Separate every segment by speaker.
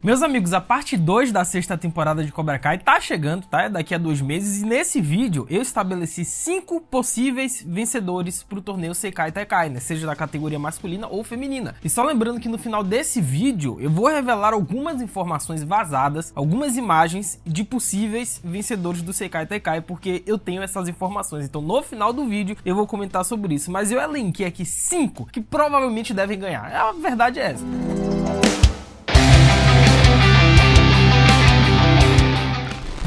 Speaker 1: Meus amigos, a parte 2 da sexta temporada de Cobra Kai tá chegando, tá? É daqui a dois meses e nesse vídeo eu estabeleci cinco possíveis vencedores pro torneio Sekai Taikai, né? Seja da categoria masculina ou feminina. E só lembrando que no final desse vídeo eu vou revelar algumas informações vazadas, algumas imagens de possíveis vencedores do Sekai Taikai, porque eu tenho essas informações. Então no final do vídeo eu vou comentar sobre isso, mas eu elenquei aqui cinco que provavelmente devem ganhar. A verdade é essa. Música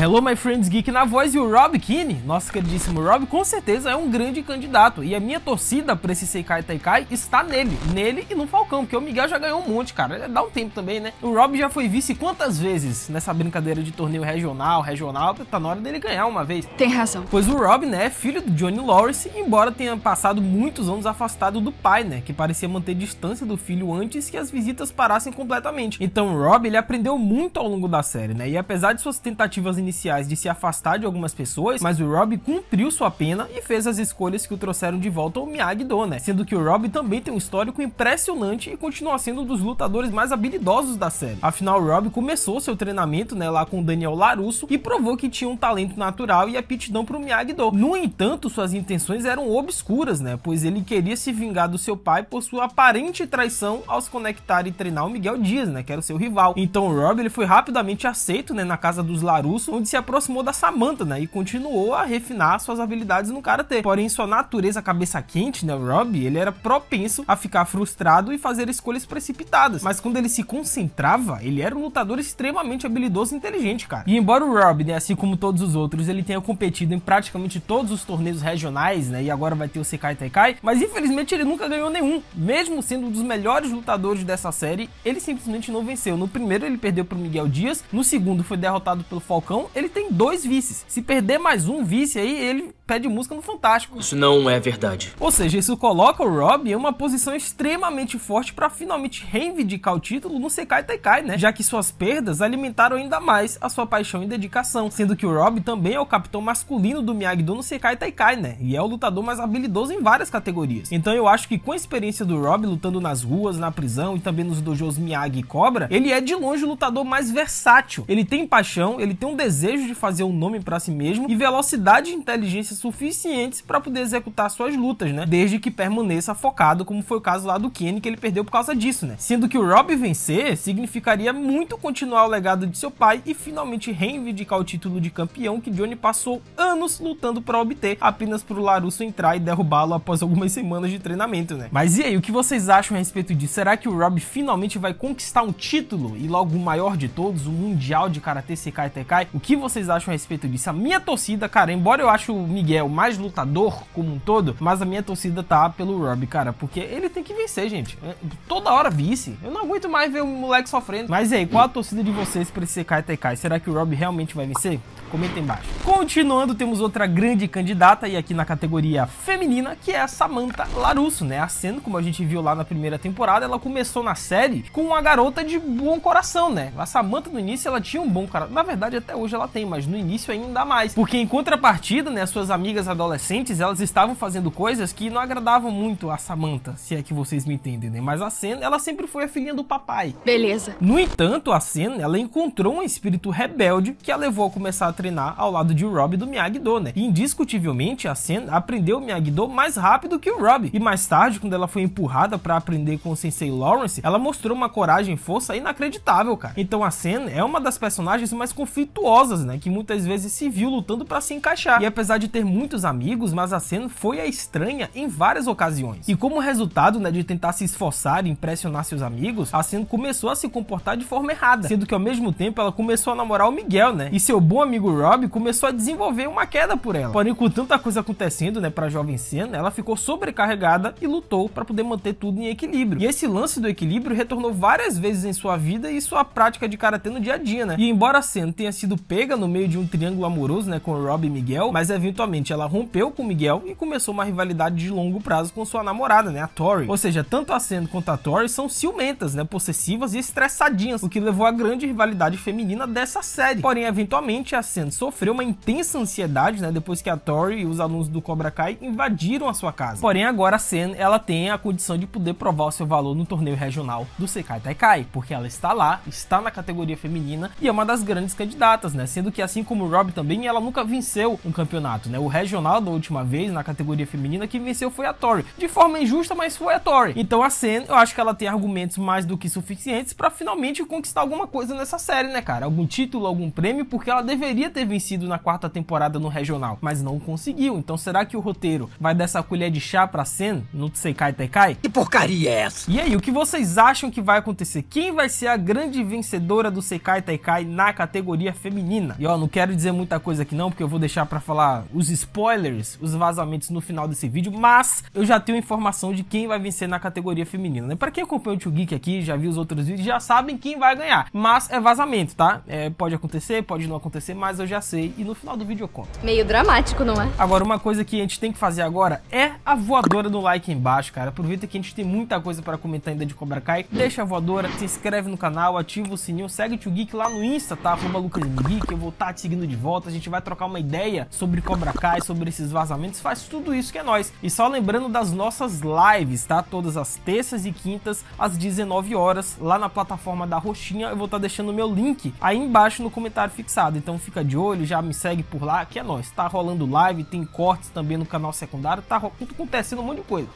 Speaker 1: Hello, my friends geek na voz e o Rob Keane, nosso queridíssimo Rob, com certeza é um grande candidato. E a minha torcida pra esse Seikai Taikai está nele, nele e no Falcão, porque o Miguel já ganhou um monte, cara. Dá um tempo também, né? O Rob já foi vice quantas vezes nessa brincadeira de torneio regional, regional, tá na hora dele ganhar uma vez. Tem razão. Pois o Rob, né, é filho do Johnny Lawrence, embora tenha passado muitos anos afastado do pai, né, que parecia manter distância do filho antes que as visitas parassem completamente. Então o Rob, ele aprendeu muito ao longo da série, né, e apesar de suas tentativas iniciais iniciais de se afastar de algumas pessoas, mas o Rob cumpriu sua pena e fez as escolhas que o trouxeram de volta ao Miyagi-Do, né? Sendo que o Rob também tem um histórico impressionante e continua sendo um dos lutadores mais habilidosos da série. Afinal, o Rob começou seu treinamento, né, lá com o Daniel Larusso e provou que tinha um talento natural e aptidão para o Miyagi-Do. No entanto, suas intenções eram obscuras, né? Pois ele queria se vingar do seu pai por sua aparente traição ao se conectar e treinar o Miguel Dias, né, que era o seu rival. Então, o Rob ele foi rapidamente aceito, né, na casa dos Larusso, se aproximou da Samantha, né? E continuou a refinar suas habilidades no karatê. Porém, sua natureza cabeça quente, né? O Rob, ele era propenso a ficar frustrado e fazer escolhas precipitadas. Mas quando ele se concentrava, ele era um lutador extremamente habilidoso e inteligente, cara. E embora o Rob, né, assim como todos os outros, ele tenha competido em praticamente todos os torneios regionais, né? E agora vai ter o Sekai Taikai, mas infelizmente ele nunca ganhou nenhum. Mesmo sendo um dos melhores lutadores dessa série, ele simplesmente não venceu. No primeiro ele perdeu pro Miguel Dias, no segundo foi derrotado pelo Falcão ele tem dois vices. Se perder mais um vice aí, ele pede música no Fantástico. Isso não é verdade. Ou seja, isso coloca o Rob em uma posição extremamente forte para finalmente reivindicar o título no Sekai Taikai, né? Já que suas perdas alimentaram ainda mais a sua paixão e dedicação, sendo que o Rob também é o capitão masculino do Miyagi-Do no Sekai Taikai, né? E é o lutador mais habilidoso em várias categorias. Então eu acho que com a experiência do Rob lutando nas ruas, na prisão e também nos dojos Miyagi e Cobra, ele é de longe o lutador mais versátil. Ele tem paixão, ele tem um desejo desejo de fazer um nome para si mesmo e velocidade e inteligência suficientes para poder executar suas lutas, né? Desde que permaneça focado, como foi o caso lá do Kenny, que ele perdeu por causa disso, né? Sendo que o Rob vencer significaria muito continuar o legado de seu pai e finalmente reivindicar o título de campeão que Johnny passou anos lutando para obter, apenas para o Larusso entrar e derrubá-lo após algumas semanas de treinamento, né? Mas e aí, o que vocês acham a respeito disso? Será que o Rob finalmente vai conquistar um título e logo o maior de todos, o Mundial de Karate Sekai Tekai? O que vocês acham a respeito disso. A minha torcida, cara, embora eu acho o Miguel mais lutador como um todo, mas a minha torcida tá pelo Rob, cara, porque ele tem que vencer, gente. É, toda hora vice. Eu não aguento mais ver o um moleque sofrendo. Mas aí, qual a torcida de vocês pra esse Kai Será que o Rob realmente vai vencer? comenta aí embaixo. Continuando, temos outra grande candidata, e aqui na categoria feminina, que é a Samantha Larusso, né? A Sen, como a gente viu lá na primeira temporada, ela começou na série com uma garota de bom coração, né? A Samantha no início ela tinha um bom coração. Na verdade, até hoje ela tem, mas no início ainda mais. Porque em contrapartida, né, suas amigas adolescentes, elas estavam fazendo coisas que não agradavam muito a Samantha, se é que vocês me entendem, né? Mas a Sen, ela sempre foi a filhinha do papai. Beleza. No entanto, a Sen, ela encontrou um espírito rebelde que a levou a começar a treinar ao lado de Rob do Miyagi-Do, né? E indiscutivelmente a Sen aprendeu o Miyagi-Do mais rápido que o Rob. E mais tarde, quando ela foi empurrada para aprender com o Sensei Lawrence, ela mostrou uma coragem e força inacreditável, cara. Então a Sen é uma das personagens mais conflituosas, né? Que muitas vezes se viu lutando para se encaixar. E apesar de ter muitos amigos, mas a Sen foi a estranha em várias ocasiões. E como resultado, né, de tentar se esforçar e impressionar seus amigos, a Sen começou a se comportar de forma errada, sendo que ao mesmo tempo ela começou a namorar o Miguel, né? E seu bom amigo Robbie Rob começou a desenvolver uma queda por ela. Porém, com tanta coisa acontecendo, né, pra jovem Senna, ela ficou sobrecarregada e lutou para poder manter tudo em equilíbrio. E esse lance do equilíbrio retornou várias vezes em sua vida e sua prática de karatê no dia a dia, né? E embora Senna tenha sido pega no meio de um triângulo amoroso, né, com Rob e Miguel, mas eventualmente ela rompeu com Miguel e começou uma rivalidade de longo prazo com sua namorada, né, a Tori. Ou seja, tanto a Senna quanto a Tori são ciumentas, né, possessivas e estressadinhas, o que levou a grande rivalidade feminina dessa série. Porém, eventualmente a Senna sofreu uma intensa ansiedade, né, depois que a Tori e os alunos do Cobra Kai invadiram a sua casa. Porém, agora a Sen, ela tem a condição de poder provar o seu valor no torneio regional do Sekai Taikai, porque ela está lá, está na categoria feminina e é uma das grandes candidatas, né, sendo que assim como o Rob também, ela nunca venceu um campeonato, né? O regional da última vez na categoria feminina que venceu foi a Tori, de forma injusta, mas foi a Tori. Então a Sen, eu acho que ela tem argumentos mais do que suficientes para finalmente conquistar alguma coisa nessa série, né, cara? Algum título, algum prêmio, porque ela deveria ter vencido na quarta temporada no regional, mas não conseguiu. Então será que o roteiro vai dar essa colher de chá pra Sen no Tsekai Tekai? Que porcaria é essa? E aí, o que vocês acham que vai acontecer? Quem vai ser a grande vencedora do Sekai Taikai na categoria feminina? E ó, não quero dizer muita coisa aqui não, porque eu vou deixar para falar os spoilers, os vazamentos no final desse vídeo, mas eu já tenho informação de quem vai vencer na categoria feminina, né? Pra quem acompanha o Tio Geek aqui, já viu os outros vídeos, já sabem quem vai ganhar, mas é vazamento, tá? É, pode acontecer, pode não acontecer, mas eu já sei e no final do vídeo eu conto. Meio dramático, não é? Agora, uma coisa que a gente tem que fazer agora é a voadora do like embaixo, cara. Aproveita que a gente tem muita coisa para comentar ainda de Cobra Kai. Deixa a voadora, se inscreve no canal, ativa o sininho, segue o Tio Geek lá no Insta, tá? Arroba LucasGeek, eu vou estar tá te seguindo de volta. A gente vai trocar uma ideia sobre Cobra Kai, sobre esses vazamentos, faz tudo isso que é nós. E só lembrando das nossas lives, tá? Todas as terças e quintas, às 19 horas, lá na plataforma da Roxinha. Eu vou estar tá deixando o meu link aí embaixo no comentário fixado. Então fica fica de olho, já me segue por lá, que é nós. Tá rolando live, tem cortes também no canal secundário, tá acontecendo um monte de coisa.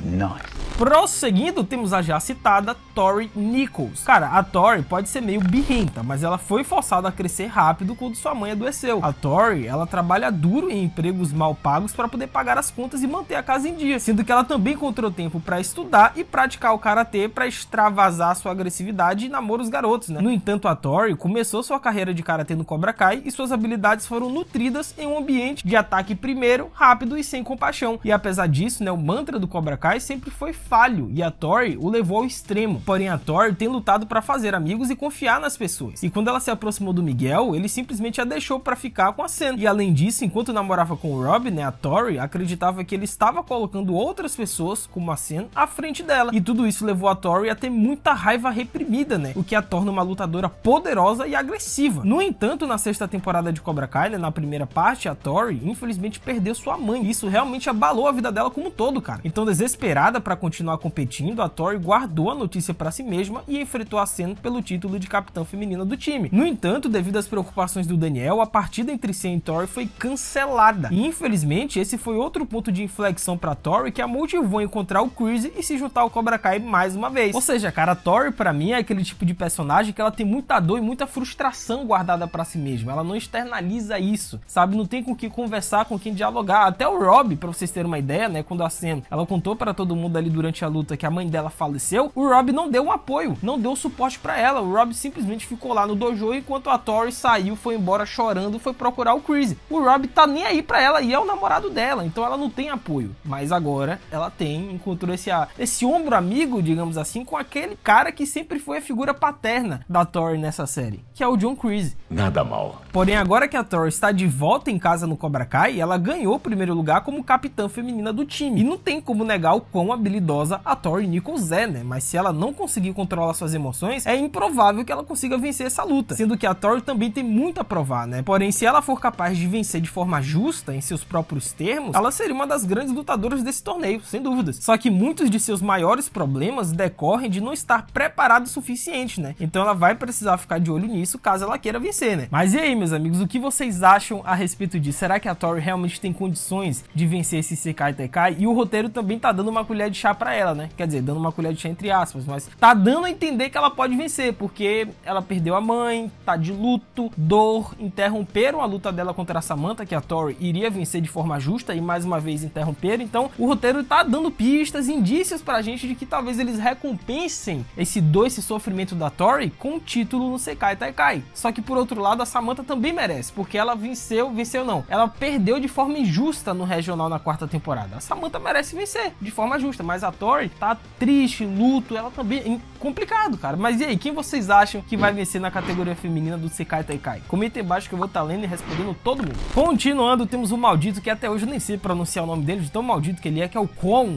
Speaker 1: Nice. Prosseguindo, temos a já citada Tori Nichols. Cara, a Tori pode ser meio birrenta, mas ela foi forçada a crescer rápido quando sua mãe adoeceu. A Tori, ela trabalha duro em empregos mal pagos para poder pagar as contas e manter a casa em dia, sendo que ela também encontrou tempo para estudar e praticar o karatê para extravasar sua agressividade e namorar os garotos, né? No entanto, a Tori começou sua carreira de karatê no Cobra Kai e suas habilidades foram nutridas em um ambiente de ataque primeiro, rápido e sem compaixão. E apesar disso, né, o mantra do Cobra Kai sempre foi falho e a Tori o levou ao extremo. Porém, a Tori tem lutado para fazer amigos e confiar nas pessoas. E quando ela se aproximou do Miguel, ele simplesmente a deixou para ficar com a Sam. E além disso, enquanto namorava com o Rob, né, a Tori acreditava que ele estava colocando outras pessoas, como a Sam, à frente dela. E tudo isso levou a Tori a ter muita raiva reprimida, né? O que a torna uma lutadora poderosa e agressiva. No entanto, na sexta temporada de Cobra Kai, né, na primeira parte, a Tori infelizmente perdeu sua mãe. E isso realmente abalou a vida dela como um todo, cara. Então, desesperada para continuar continuar competindo, a Tori guardou a notícia para si mesma e enfrentou a Senna pelo título de capitã feminina do time. No entanto, devido às preocupações do Daniel, a partida entre Senna e Tori foi cancelada. E infelizmente, esse foi outro ponto de inflexão para Tori que a motivou a encontrar o Chris e se juntar ao Cobra Kai mais uma vez. Ou seja, cara, a Tori para mim é aquele tipo de personagem que ela tem muita dor e muita frustração guardada para si mesma. Ela não externaliza isso, sabe? Não tem com quem conversar, com quem dialogar. Até o Rob, para vocês terem uma ideia, né, quando a Senna, ela contou para todo mundo ali do durante a luta que a mãe dela faleceu, o Rob não deu um apoio, não deu suporte para ela. O Rob simplesmente ficou lá no dojo enquanto a Tori saiu, foi embora chorando, foi procurar o Chris. O Rob tá nem aí para ela e é o namorado dela, então ela não tem apoio. Mas agora ela tem, encontrou esse, esse ombro amigo, digamos assim, com aquele cara que sempre foi a figura paterna da Tori nessa série, que é o John Chris. Nada mal. Porém, agora que a Tori está de volta em casa no Cobra Kai, ela ganhou o primeiro lugar como capitã feminina do time. E não tem como negar o quão habilidosa idosa, a Tori Nichols é, né? Mas se ela não conseguir controlar suas emoções, é improvável que ela consiga vencer essa luta. Sendo que a Tori também tem muito a provar, né? Porém, se ela for capaz de vencer de forma justa, em seus próprios termos, ela seria uma das grandes lutadoras desse torneio, sem dúvidas. Só que muitos de seus maiores problemas decorrem de não estar preparada o suficiente, né? Então ela vai precisar ficar de olho nisso caso ela queira vencer, né? Mas e aí, meus amigos, o que vocês acham a respeito disso? Será que a Tori realmente tem condições de vencer esse Sekai Tekai? E o roteiro também tá dando uma colher de chá para ela, né? Quer dizer, dando uma colher de chá entre aspas, mas tá dando a entender que ela pode vencer, porque ela perdeu a mãe, tá de luto, dor, interromperam a luta dela contra a Samantha, que a Tori iria vencer de forma justa e mais uma vez interromperam. Então, o roteiro tá dando pistas, indícios pra gente de que talvez eles recompensem esse dor, esse sofrimento da Tori com o título no Sekai Taikai. Só que por outro lado, a Samantha também merece, porque ela venceu, venceu não. Ela perdeu de forma injusta no regional na quarta temporada. A Samantha merece vencer de forma justa, mas a Tori tá triste, luto, ela também. Tá complicado, cara. Mas e aí, quem vocês acham que vai vencer na categoria feminina do Sekai Taikai? Comenta embaixo que eu vou estar tá lendo e respondendo todo mundo. Continuando, temos o um maldito que até hoje eu nem sei pronunciar o nome dele, de tão maldito que ele é, que é o Kwon.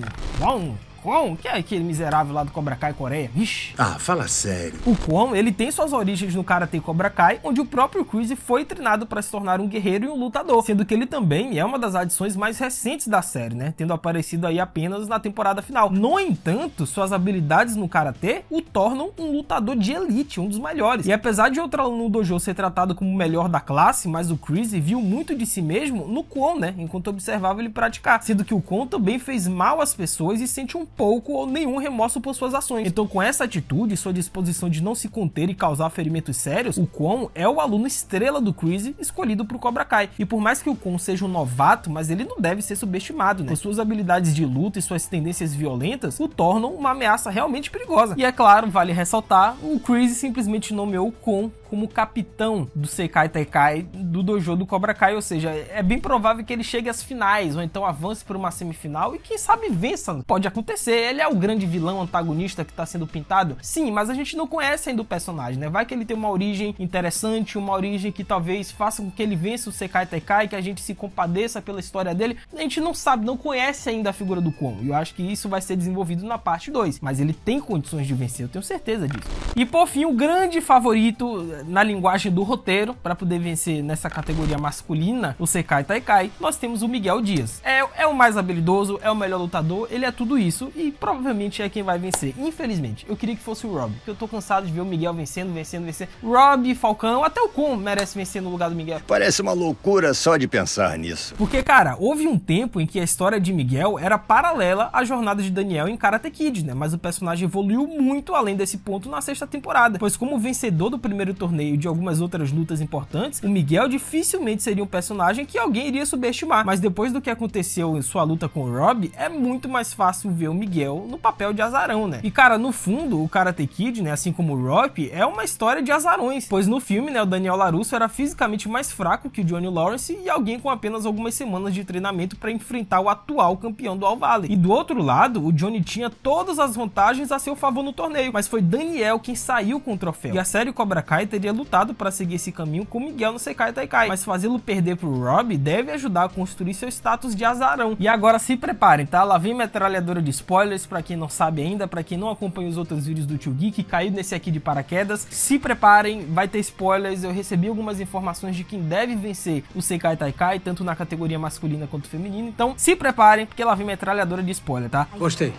Speaker 1: Kwon, que é aquele miserável lá do Cobra Kai Coreia, vixe. Ah, fala sério. O Kwon, ele tem suas origens no Karate Cobra Kai, onde o próprio Chris foi treinado para se tornar um guerreiro e um lutador, sendo que ele também é uma das adições mais recentes da série, né? Tendo aparecido aí apenas na temporada final. No entanto, suas habilidades no Karate o tornam um lutador de elite, um dos melhores. E apesar de outro aluno do dojo ser tratado como o melhor da classe, mas o Chris viu muito de si mesmo no Kwon, né? Enquanto observava ele praticar. Sendo que o Kwon também fez mal às pessoas e sente um pouco ou nenhum remorso por suas ações. Então, com essa atitude, e sua disposição de não se conter e causar ferimentos sérios, o Kwon é o aluno estrela do Crazy escolhido pro Cobra Kai. E por mais que o Kwon seja um novato, mas ele não deve ser subestimado, né? Por suas habilidades de luta e suas tendências violentas o tornam uma ameaça realmente perigosa. E é claro, vale ressaltar, o Crazy simplesmente nomeou o Kwon como capitão do Sekai Taikai do dojo do Cobra Kai, ou seja, é bem provável que ele chegue às finais ou então avance para uma semifinal e quem sabe vença. Pode acontecer ele é o grande vilão antagonista que está sendo pintado? Sim, mas a gente não conhece ainda o personagem, né? Vai que ele tem uma origem interessante, uma origem que talvez faça com que ele vença o Sekai Taikai, que a gente se compadeça pela história dele. A gente não sabe, não conhece ainda a figura do Kwon. E eu acho que isso vai ser desenvolvido na parte 2. Mas ele tem condições de vencer, eu tenho certeza disso. E por fim, o grande favorito eh, na linguagem do roteiro, para poder vencer nessa categoria masculina, o Sekai Taikai, nós temos o Miguel Dias. É, é o mais habilidoso, é o melhor lutador, ele é tudo isso e provavelmente é quem vai vencer. Infelizmente, eu queria que fosse o Rob, porque eu tô cansado de ver o Miguel vencendo, vencendo, vencendo. Rob, Falcão, até o Com merece vencer no lugar do Miguel. Parece uma loucura só de pensar nisso. Porque, cara, houve um tempo em que a história de Miguel era paralela à jornada de Daniel em Karate Kid, né? Mas o personagem evoluiu muito além desse ponto na sexta temporada, pois como vencedor do primeiro torneio e de algumas outras lutas importantes, o Miguel dificilmente seria um personagem que alguém iria subestimar. Mas depois do que aconteceu em sua luta com o Rob, é muito mais fácil ver o Miguel no papel de azarão, né? E cara, no fundo, o Karate Kid, né, assim como o Rock, é uma história de azarões, pois no filme, né, o Daniel LaRusso era fisicamente mais fraco que o Johnny Lawrence e alguém com apenas algumas semanas de treinamento para enfrentar o atual campeão do All Valley. E do outro lado, o Johnny tinha todas as vantagens a seu favor no torneio, mas foi Daniel quem saiu com o troféu. E a série Cobra Kai teria lutado para seguir esse caminho com Miguel no Sekai Taikai, mas fazê-lo perder pro Rob deve ajudar a construir seu status de azarão. E agora se preparem, tá? Lá vem metralhadora de spoilers para quem não sabe ainda, para quem não acompanha os outros vídeos do Tio Geek, caiu nesse aqui de paraquedas. Se preparem, vai ter spoilers. Eu recebi algumas informações de quem deve vencer o Seikai Taikai, tanto na categoria masculina quanto feminina. Então, se preparem, porque lá vem metralhadora de spoiler, tá? Gostei.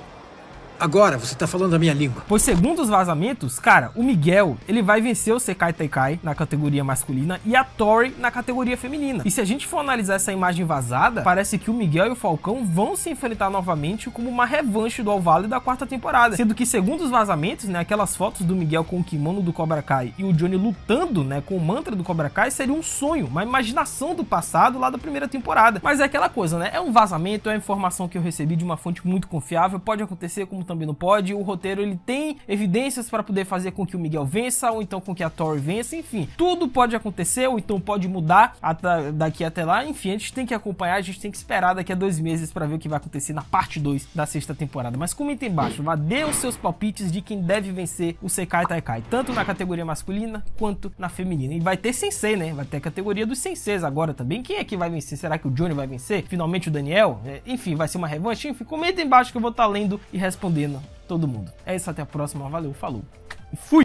Speaker 1: Agora você tá falando a minha língua. Pois segundo os vazamentos, cara, o Miguel, ele vai vencer o Sekai Taikai na categoria masculina e a Tori na categoria feminina. E se a gente for analisar essa imagem vazada, parece que o Miguel e o Falcão vão se enfrentar novamente como uma revanche do Alvalo da quarta temporada. Sendo que segundo os vazamentos, né, aquelas fotos do Miguel com o kimono do Cobra Kai e o Johnny lutando, né, com o mantra do Cobra Kai seria um sonho, uma imaginação do passado lá da primeira temporada. Mas é aquela coisa, né, é um vazamento, é a informação que eu recebi de uma fonte muito confiável, pode acontecer como também não pode. O roteiro ele tem evidências para poder fazer com que o Miguel vença ou então com que a Tori vença, enfim. Tudo pode acontecer ou então pode mudar até, daqui até lá. Enfim, a gente tem que acompanhar, a gente tem que esperar daqui a dois meses para ver o que vai acontecer na parte 2 da sexta temporada. Mas comenta embaixo, vá dê os seus palpites de quem deve vencer o Sekai Taikai, tanto na categoria masculina quanto na feminina. E vai ter sensei, né? Vai ter a categoria dos senseis agora também. Quem é que vai vencer? Será que o Johnny vai vencer? Finalmente o Daniel? É, enfim, vai ser uma revanche? Enfim, comenta embaixo que eu vou estar tá lendo e respondendo condena todo mundo. É isso, até a próxima, valeu, falou e fui!